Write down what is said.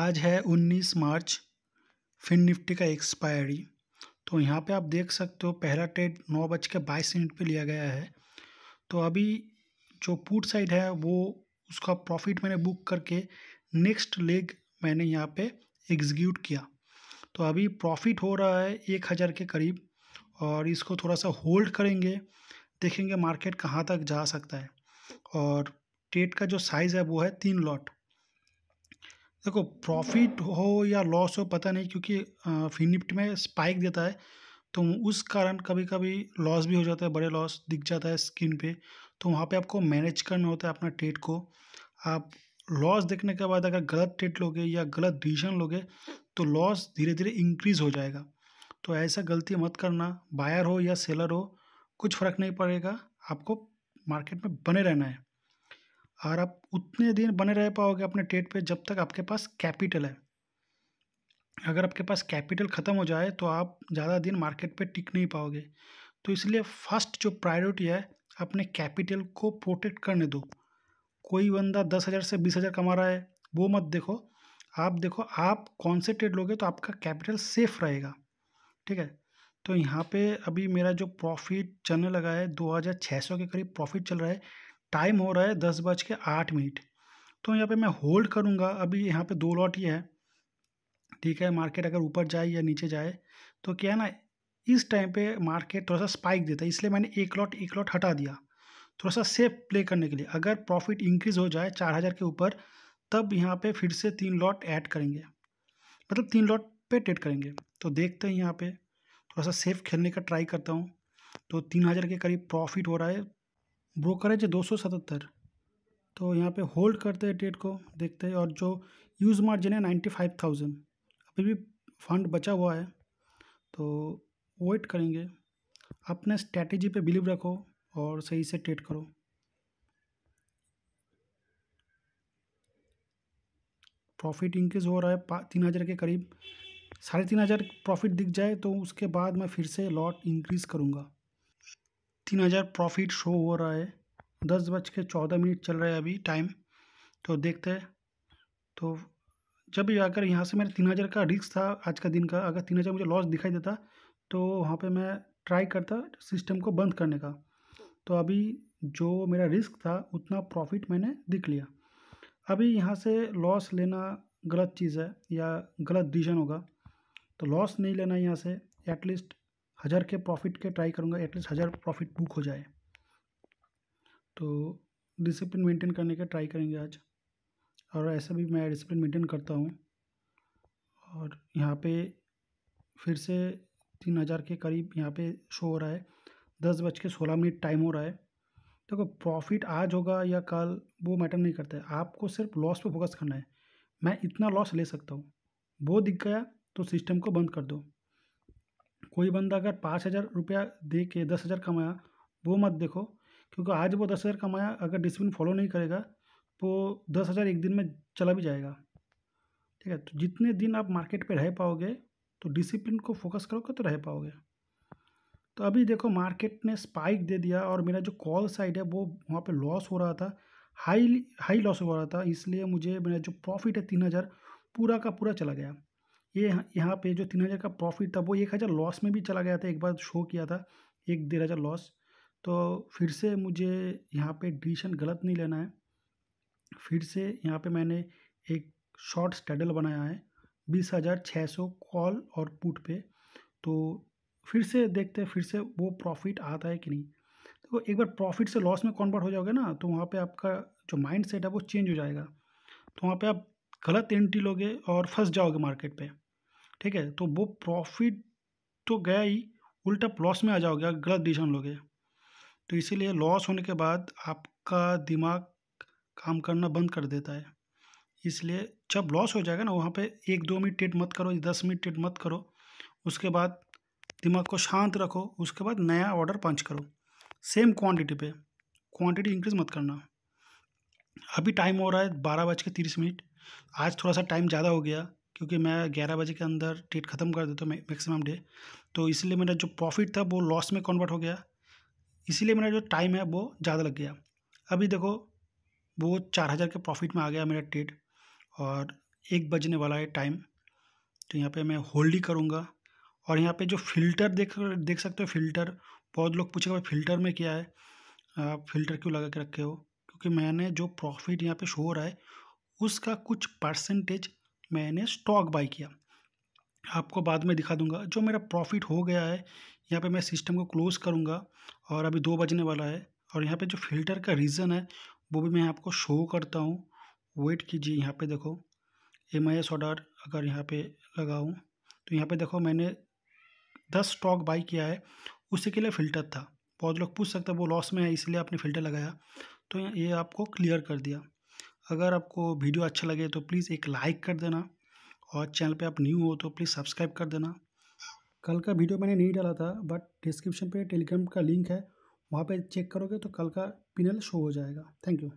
आज है उन्नीस मार्च फिन निफ्टी का एक्सपायरी तो यहाँ पे आप देख सकते हो पहला ट्रेड नौ बज के बाईस मिनट पर लिया गया है तो अभी जो पुट साइड है वो उसका प्रॉफिट मैंने बुक करके नेक्स्ट लेग मैंने यहाँ पे एग्जीक्यूट किया तो अभी प्रॉफिट हो रहा है एक हज़ार के करीब और इसको थोड़ा सा होल्ड करेंगे देखेंगे मार्केट कहाँ तक जा सकता है और ट्रेड का जो साइज़ है वो है तीन लॉट देखो प्रॉफिट हो या लॉस हो पता नहीं क्योंकि फिनिफ्ट में स्पाइक देता है तो उस कारण कभी कभी लॉस भी हो जाता है बड़े लॉस दिख जाता है स्किन पे तो वहाँ पे आपको मैनेज करना होता है अपना ट्रेड को आप लॉस देखने के बाद अगर गलत ट्रेड लोगे या गलत डिसीजन लोगे तो लॉस धीरे धीरे इंक्रीज हो जाएगा तो ऐसा गलती मत करना बायर हो या सेलर हो कुछ फ़र्क नहीं पड़ेगा आपको मार्केट में बने रहना है और आप उतने दिन बने रह पाओगे अपने ट्रेड पे जब तक आपके पास कैपिटल है अगर आपके पास कैपिटल ख़त्म हो जाए तो आप ज़्यादा दिन मार्केट पे टिक नहीं पाओगे तो इसलिए फर्स्ट जो प्रायोरिटी है अपने कैपिटल को प्रोटेक्ट करने दो कोई बंदा दस हज़ार से बीस हज़ार कमा रहा है वो मत देखो आप देखो आप कौन से ट्रेड लोगे तो आपका कैपिटल सेफ रहेगा ठीक है तो यहाँ पे अभी मेरा जो प्रॉफिट चलने लगा है सौ के करीब प्रॉफिट चल रहा है टाइम हो रहा है दस बज के आठ मिनट तो यहाँ पे मैं होल्ड करूँगा अभी यहाँ पे दो लॉट ही है ठीक है मार्केट अगर ऊपर जाए या नीचे जाए तो क्या है ना इस टाइम पे मार्केट थोड़ा सा स्पाइक देता है इसलिए मैंने एक लॉट एक लॉट हटा दिया थोड़ा सा सेफ प्ले करने के लिए अगर प्रॉफिट इंक्रीज हो जाए चार हज़ार के ऊपर तब यहाँ पर फिर से तीन लॉट ऐड करेंगे मतलब तीन लॉट पे ट्रेड करेंगे तो देखते हैं यहाँ पर थोड़ा सा सेफ खेलने का ट्राई करता हूँ तो तीन हज़ार के करीब प्रॉफिट हो रहा है ब्रोकरेज दो सौ सतहत्तर तो यहाँ पे होल्ड करते हैं डेट को देखते हैं और जो यूज़ मार्जिन है नाइन्टी फाइव थाउजेंड अभी भी फंड बचा हुआ है तो वेट करेंगे अपने स्ट्रैटेजी पे बिलीव रखो और सही से ट्रेड करो प्रॉफिट इंक्रीज़ हो रहा है तीन हज़ार के करीब साढ़े तीन हज़ार प्रॉफिट दिख जाए तो उसके बाद मैं फिर से लॉट इंक्रीज़ करूँगा तीन हज़ार प्रॉफिट शो हो रहा है दस बज के चौदह मिनट चल रहा है अभी टाइम तो देखते हैं तो जब भी आकर यहाँ से मेरा तीन हज़ार का रिस्क था आज का दिन का अगर तीन हज़ार मुझे लॉस दिखाई देता तो वहाँ पे मैं ट्राई करता सिस्टम को बंद करने का तो अभी जो मेरा रिस्क था उतना प्रॉफिट मैंने दिख लिया अभी यहाँ से लॉस लेना गलत चीज़ है या गलत डिसीजन होगा तो लॉस नहीं लेना यहाँ से एटलीस्ट हज़ार के प्रॉफिट के ट्राई करूँगा एटलीस्ट हज़ार प्रॉफिट बुक हो जाए तो डिसिप्लिन मेंटेन करने का ट्राई करेंगे आज और ऐसा भी मैं डिसिप्लिन मेंटेन करता हूँ और यहाँ पे फिर से तीन हज़ार के करीब यहाँ पे शो हो रहा है दस बज के सोलह मिनट टाइम हो रहा है देखो तो प्रॉफिट आज होगा या कल वो मैटर नहीं करता है आपको सिर्फ लॉस पे फोकस करना है मैं इतना लॉस ले सकता हूँ वो दिख गया तो सिस्टम को बंद कर दो कोई बंदा अगर पाँच हज़ार रुपया दे के दस हज़ार कमाया वो मत देखो क्योंकि आज वो दस हज़ार कमाया अगर डिसिप्लिन फॉलो नहीं करेगा तो दस हज़ार एक दिन में चला भी जाएगा ठीक है तो जितने दिन आप मार्केट पे रह पाओगे तो डिसिप्लिन को फोकस करोगे तो रह पाओगे तो अभी देखो मार्केट ने स्पाइक दे दिया और मेरा जो कॉल साइड है वो वहाँ पर लॉस हो रहा था हाई हाई लॉस हो रहा था इसलिए मुझे मेरा जो प्रॉफिट है तीन हज़ार पूरा का पूरा चला गया ये यह, यहाँ पे जो तीन हज़ार का प्रॉफिट था वो एक हज़ार लॉस में भी चला गया था एक बार शो किया था एक डेढ़ हज़ार लॉस तो फिर से मुझे यहाँ पे डिसीशन गलत नहीं लेना है फिर से यहाँ पे मैंने एक शॉर्ट स्टैडल बनाया है बीस हज़ार छः सौ कॉल और पुट पे तो फिर से देखते हैं फिर से वो प्रॉफिट आता है कि नहीं तो एक बार प्रॉफिट से लॉस में कन्वर्ट हो जाओगे ना तो वहाँ पर आपका जो माइंड सेट है वो चेंज हो जाएगा तो वहाँ पर आप गलत एंट्री लोगे और फंस जाओगे मार्केट पे ठीक है तो वो प्रॉफिट तो गया ही उल्टा लॉस में आ जाओगे गलत डिसीजन लोगे तो इसीलिए लॉस होने के बाद आपका दिमाग काम करना बंद कर देता है इसलिए जब लॉस हो जाएगा ना वहाँ पे एक दो मिनट ट्रेड मत करो दस मिनट ट्रेड मत करो उसके बाद दिमाग को शांत रखो उसके बाद नया ऑर्डर पंच करो सेम क्वांटिटी पे क्वांटिटी इंक्रीज मत करना अभी टाइम हो रहा है बारह बज के तीस मिनट आज थोड़ा सा टाइम ज़्यादा हो गया क्योंकि मैं ग्यारह बजे के अंदर डेट ख़त्म कर देता हूँ मैक्सिमम डे तो इसलिए मेरा जो प्रॉफिट था वो लॉस में कन्वर्ट हो गया इसीलिए मेरा जो टाइम है वो ज़्यादा लग गया अभी देखो वो चार हज़ार के प्रॉफिट में आ गया मेरा ट्रेड और एक बजने वाला है टाइम तो यहाँ पे मैं होल्ड ही करूँगा और यहाँ पे जो फ़िल्टर देख देख सकते हो फ़िल्टर बहुत लोग पूछेगा भाई फ़िल्टर में क्या है आप फ़िल्टर क्यों लगा के रखे हो क्योंकि मैंने जो प्रॉफिट यहाँ पे शो हो रहा है उसका कुछ परसेंटेज मैंने स्टॉक बाई किया आपको बाद में दिखा दूंगा जो मेरा प्रॉफिट हो गया है यहाँ पे मैं सिस्टम को क्लोज़ करूँगा और अभी दो बजने वाला है और यहाँ पे जो फिल्टर का रीज़न है वो भी मैं आपको शो करता हूँ वेट कीजिए यहाँ पे देखो एम आई एस ऑर्डर अगर यहाँ पे लगाऊँ तो यहाँ पे देखो मैंने दस स्टॉक बाई किया है उसी के लिए फ़िल्टर था बहुत लोग पूछ सकते हैं वो लॉस में है इसलिए आपने फ़िल्टर लगाया तो ये आपको क्लियर कर दिया अगर आपको वीडियो अच्छा लगे तो प्लीज़ एक लाइक कर देना और चैनल पे आप न्यू हो तो प्लीज़ सब्सक्राइब कर देना कल का वीडियो मैंने नहीं डाला था बट डिस्क्रिप्शन पे टेलीग्राम का लिंक है वहाँ पे चेक करोगे तो कल का पिनल शो हो जाएगा थैंक यू